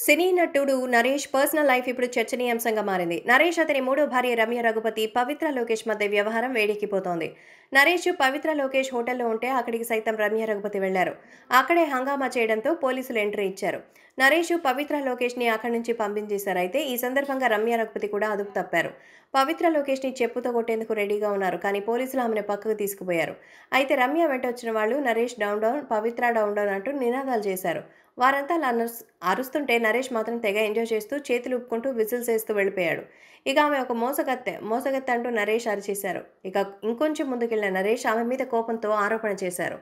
సినీ నటుడు Naresh personal life ఇప్పుడు చర్చనీయాంశంగా మారింది నరేష్ అతని మూడో భార్య రమ్య రఘుపతి పవిత్ర లోకేష్ మధ్య వ్యవహారం వేడెక్కిపోతోంది నరేష్ పవిత్ర లోకేష్ హోటల్లో ఉంటే అక్కడికి సైతం రమ్య రఘుపతి వెళ్లారు అక్కడే హంగామా చేయడంతో పోలీసులు ఎంట్రీ ఇచ్చారు నరేష్ పవిత్ర లోకేష్ని అక్కడి నుంచి పంపించేశారు అయితే ఈ సందర్భంగా రమ్య రఘుపతి కూడా అదుపు తప్పారు పవిత్ర లోకేష్ని చెప్పుతో కొట్టేందుకు రెడీగా ఉన్నారు కానీ పోలీసులు ఆమెను పక్కకు తీసుకుపోయారు అయితే రమ్య వెంట వచ్చిన వాళ్ళు Naresh down down Pavitra down down అంటూ నినాదాలు చేశారు వారంతా అలా అరుస్తుంటే నరేష్ మాత్రం తెగ ఎంజాయ్ చేస్తూ చేతులు ఉప్పుకుంటూ విజిల్స్ వేస్తూ వెళ్ళిపోయాడు ఇక ఆమె ఒక మోసగత్తె మోసగత్తె అంటూ నరేష్ అరిచేశారు ఇక ఇంకొంచెం ముందుకెళ్లిన నరేష్ ఆమె మీద కోపంతో ఆరోపణ చేశారు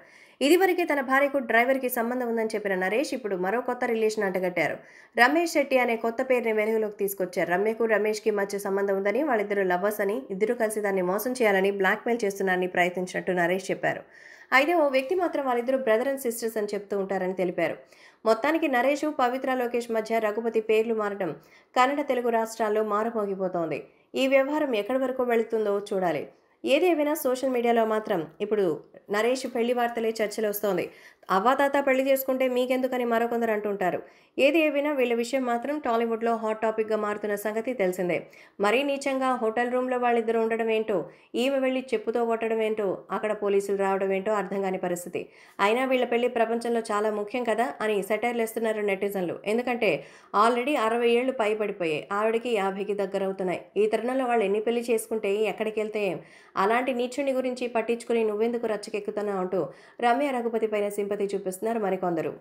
ఇదివరకే తన భార్యకు డ్రైవర్కి సంబంధం ఉందని చెప్పిన నరేష్ ఇప్పుడు మరో కొత్త రిలేషన్ అంటగట్టారు రమేష్ శెట్టి అనే కొత్త పేరుని వెలుగులోకి తీసుకొచ్చారు రమ్యకు రమేష్కి మధ్య సంబంధం ఉందని వాళ్ళిద్దరూ లవ్వర్స్ అని ఇద్దరూ కలిసి దాన్ని మోసం చేయాలని బ్లాక్మెయిల్ చేస్తున్నారని ప్రయత్నించినట్టు నరేష్ చెప్పారు అయితే ఓ వ్యక్తి మాత్రం వాళ్ళిద్దరు బ్రదర్ అండ్ సిస్టర్స్ అని చెప్తూ ఉంటారని తెలిపారు మొత్తానికి నరేష్ పవిత్ర లోకేష్ మధ్య రఘుపతి పేర్లు మారడం కన్నడ తెలుగు రాష్ట్రాల్లో మారుమోగిపోతోంది ఈ వ్యవహారం ఎక్కడి వరకు వెళుతుందో చూడాలి ఏదేమైనా సోషల్ మీడియాలో మాత్రం ఇప్పుడు నరేష్ పెళ్లి వార్తలే చర్చలు వస్తోంది అవ్వాతాత పెళ్లి చేసుకుంటే మీకెందుకని మరికొందరు అంటుంటారు ఏది ఏవైనా వీళ్ళ విషయం మాత్రం టాలీవుడ్లో హాట్ టాపిక్గా మారుతున్న సంగతి తెలిసిందే మరీ నీచంగా హోటల్ రూమ్లో వాళ్ళిద్దరు ఉండడం ఏంటో ఈమె వెళ్ళి చెప్పుతో కొట్టడం ఏంటో అక్కడ పోలీసులు రావడం ఏంటో అర్థం కాని పరిస్థితి అయినా వీళ్ళ పెళ్లి ప్రపంచంలో చాలా ముఖ్యం కదా అని సెటైర్లు వేస్తున్నారు నెటిజన్లు ఎందుకంటే ఆల్రెడీ అరవై ఏళ్ళు పైపడిపోయాయి ఆవిడకి యాభైకి దగ్గర అవుతున్నాయి ఈ తరుణంలో వాళ్ళు ఎన్ని పెళ్లి చేసుకుంటే ఎక్కడికి వెళ్తే అలాంటి నీచుని గురించి పట్టించుకుని నువ్వెందుకు రచ్చకెక్కుతున్నావు అంటూ రమ్య రఘుపతి పైన సింపతి చూపిస్తున్నారు మరికొందరు